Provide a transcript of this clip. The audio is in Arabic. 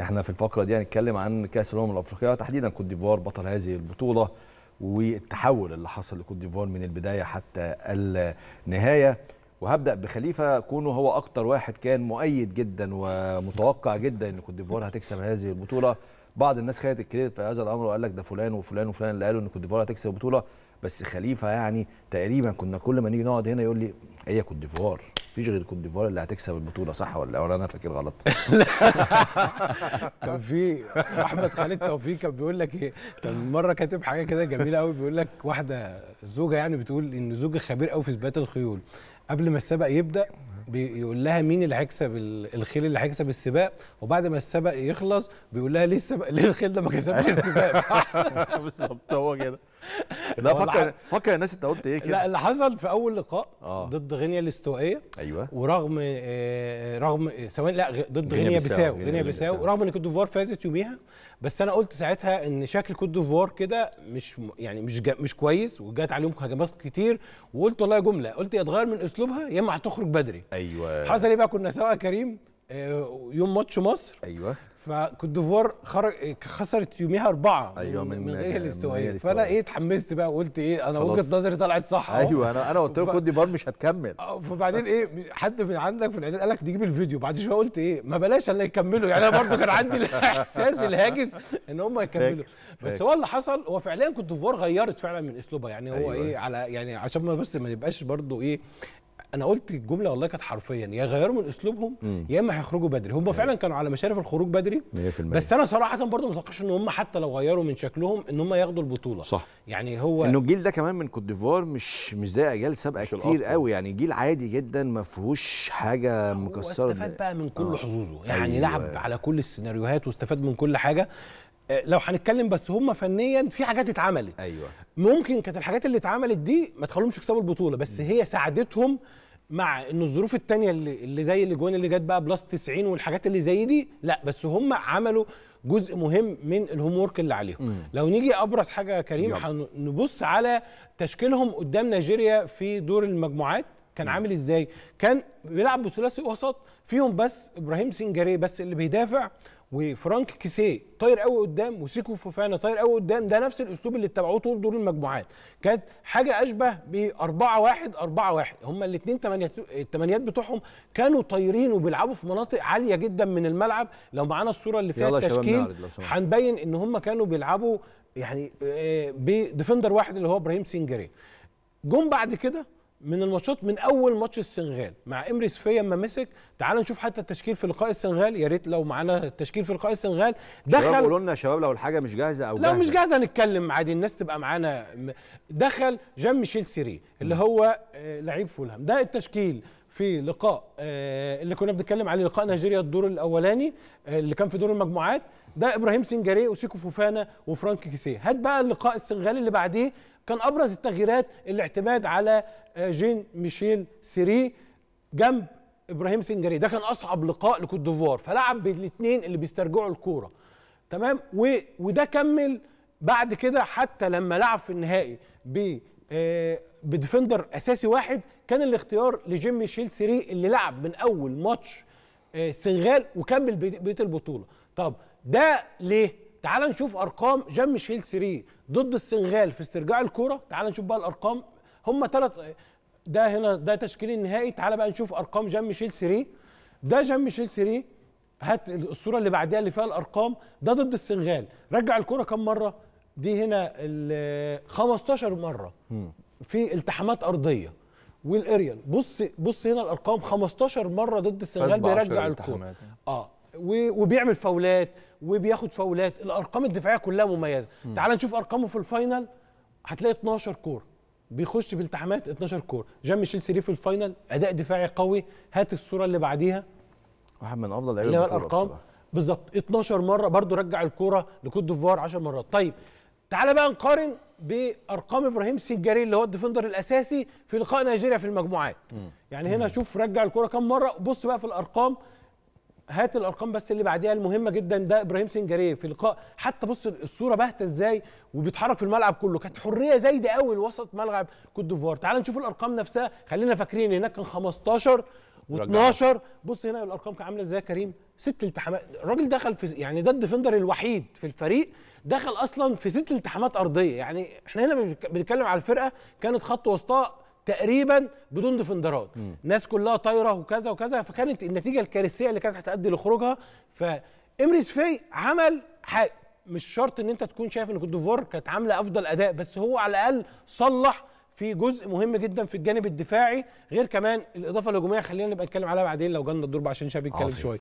احنا في الفقره دي هنتكلم عن كاس الامم الافريقيه تحديدا كوت ديفوار بطل هذه البطوله والتحول اللي حصل لكوت ديفوار من البدايه حتى النهايه وهبدا بخليفه كونه هو اكتر واحد كان مؤيد جدا ومتوقع جدا ان كوت ديفوار هتكسب هذه البطوله بعض الناس خدت الكريدت في هذا الامر وقال لك ده فلان وفلان وفلان اللي قالوا ان كوت ديفوار هتكسب البطوله بس خليفه يعني تقريبا كنا كل ما نيجي نقعد هنا يقول لي هي كوت ديفوار فيش غير كوت ديفوار اللي هتكسب البطوله صح ولا ولا انا فاكر غلط كان في احمد خالد توفيق كان بيقول لك ايه كان مره كاتب حاجه كده جميله قوي بيقول لك واحده زوجه يعني بتقول ان زوجها خبير قوي في اثبات الخيول قبل ما السبق يبدا بيقول لها مين اللي هيكسب الخيل اللي هيكسب السباق وبعد ما السبق يخلص بيقول لها ليه السبق ليه الخيل ده ما كسبش السباق بالظبط هو كده لا فكر فكر الناس انت قلت ايه كده لا اللي حصل في اول لقاء آه. ضد غينيا الاستوائيه ايوه ورغم آه, آه، رغم آه، ثواني لا ضد غينيا بيساو غينيا بيساو رغم ان كوت ديفوار فازت يوميها بس انا قلت ساعتها ان شكل كوت ديفوار كده مش يعني مش مش كويس وجات عليهم هجمات كتير وقلت والله جمله قلت يا تغير من اسلوبها يا اما هتخرج بدري ايوه حصل ايه بقى كنا سوا كريم آه، يوم ماتش مصر ايوه فكوت ديفوار خرج خسرت يوميها اربعه ايوه من, من غير الاستوائيه فانا ايه اتحمست بقى وقلت ايه انا وجهه نظري طلعت صح ايوه انا انا قلت له كوت ديفوار مش هتكمل آه، فبعدين ايه حد من عندك في الاعداد قال لك نجيب الفيديو بعد شويه قلت ايه ما بلاش الا يكملوا يعني انا برضه كان عندي الاحساس الهاجس ان هم يكملوا بس هو اللي حصل هو فعليا كوت ديفوار غيرت فعلا من اسلوبها يعني هو أيوة. ايه على يعني عشان ما بس ما نبقاش برضه ايه انا قلت الجمله والله كانت حرفيا يا غيروا من اسلوبهم يا اما هيخرجوا بدري هم أيوه. فعلا كانوا على مشارف الخروج بدري 100% بس انا صراحه برضو ما اتوقعش ان هم حتى لو غيروا من شكلهم ان هم ياخدوا البطوله صح يعني هو انه الجيل ده كمان من كوت ديفوار مش مش زي اجيال سابقه كتير قوي يعني جيل عادي جدا ما فيهوش حاجه مكسره استفاد بقى من كل آه. حظوظه يعني أيوة. لعب على كل السيناريوهات واستفاد من كل حاجه آه، لو هنتكلم بس هم فنيا في حاجات اتعملت ايوه ممكن كانت الحاجات اللي اتعملت دي ما تخلوهمش يكسبوا البطوله بس هي ساعدتهم مع ان الظروف الثانيه اللي, اللي زي الاجوان اللي, اللي جت بقى بلس 90 والحاجات اللي زي دي لا بس هم عملوا جزء مهم من الهوم ورك اللي عليهم مم. لو نيجي ابرز حاجه كريم هنبص على تشكيلهم قدام نيجيريا في دور المجموعات كان مم. عامل ازاي كان بيلعب بثلاثي وسط فيهم بس ابراهيم سنجاري بس اللي بيدافع وفرانك كيسيه طاير قوي قدام وسيكو فوفانا طاير قوي قدام ده نفس الاسلوب اللي اتبعوه طول دور المجموعات كانت حاجه اشبه ب 4 1 4 1 هما الاثنين الثمانيات بتوعهم كانوا طايرين وبيلعبوا في مناطق عاليه جدا من الملعب لو معانا الصوره اللي فيها التشكيل هنبين ان هما كانوا بيلعبوا يعني آه، بديفندر واحد اللي هو ابراهيم سنجري جم بعد كده من الماتشات من اول ماتش السنغال مع امري سفيه اما مسك تعال نشوف حتى التشكيل في لقاء السنغال يا ريت لو معانا التشكيل في لقاء السنغال دخل قولوا لنا يا شباب لو الحاجه مش جاهزه او لو جاهزة. مش جاهزه هنتكلم عادي الناس تبقى معانا دخل جان ميشيل سيري اللي هو آه، لعيب فولهام ده التشكيل في لقاء آه، اللي كنا بنتكلم عليه لقاء نيجيريا الدور الاولاني آه، اللي كان في دور المجموعات ده ابراهيم سنجاري وسيكو فوفانا وفرانك كيسيه هات بقى اللقاء السنغالي اللي بعديه كان ابرز التغييرات الاعتماد على آه، جين ميشيل سيري جنب ابراهيم سنجاري ده كان اصعب لقاء لكوت ديفوار فلعب بالاثنين اللي بيسترجعوا الكوره تمام و... وده كمل بعد كده حتى لما لعب في النهائي ب بديفندر اساسي واحد كان الاختيار لجيمي شيل سيري اللي لعب من اول ماتش آه، السنغال وكمل بيت البطوله طب ده ليه تعال نشوف ارقام جيم شيل سيري ضد السنغال في استرجاع الكوره تعال نشوف بقى الارقام هم ثلاث ده هنا ده تشكيل النهائي تعال بقى نشوف ارقام جيم شيل سيري ده جيم شيل سيري هات الصوره اللي بعديها اللي فيها الارقام ده ضد السنغال رجع الكوره كم مره دي هنا 15 مره في التحامات ارضيه والاريال بص بص هنا الارقام 15 مره ضد السنغال بيرجع الكوره اه وبيعمل فاولات وبياخد فاولات الارقام الدفاعيه كلها مميزه م. تعال نشوف ارقامه في الفاينل هتلاقي 12 كوره بيخش بالتحامات 12 كوره جام ميشيل سيري في الفاينل اداء دفاعي قوي هات الصوره اللي بعديها واحد من افضل لعيبه الارقام بالظبط 12 مره برضو رجع الكوره لكوت ديفوار 10 مرات طيب تعال بقى نقارن بارقام ابراهيم سنجاري اللي هو الديفندر الاساسي في لقاء نيجيريا في المجموعات مم. يعني هنا مم. شوف رجع الكره كم مره بص بقى في الارقام هات الارقام بس اللي بعديها المهمه جدا ده ابراهيم سنجاري في لقاء حتى بص الصوره باهته ازاي وبيتحرك في الملعب كله كانت حريه زايده قوي لوسط ملعب كوت ديفوار تعال نشوف الارقام نفسها خلينا فاكرين هناك كان 15 و12 بص هنا الارقام كانت عامله ازاي يا كريم ست التحامات الراجل دخل في يعني ده الديفندر الوحيد في الفريق دخل اصلا في ست التحامات ارضيه يعني احنا هنا بنتكلم على الفرقه كانت خط وسطاء تقريبا بدون ديفندرات ناس كلها طايره وكذا وكذا فكانت النتيجه الكارثيه اللي كانت هتؤدي لخروجها فامريس في عمل حاجه مش شرط ان انت تكون شايف ان كوت ديفوار كانت عامله افضل اداء بس هو على الاقل صلح في جزء مهم جدا في الجانب الدفاعي غير كمان الاضافه الهجوميه خلينا نبقى نتكلم عليها بعدين لو جالنا الدور عشان شاب يتكلم شويه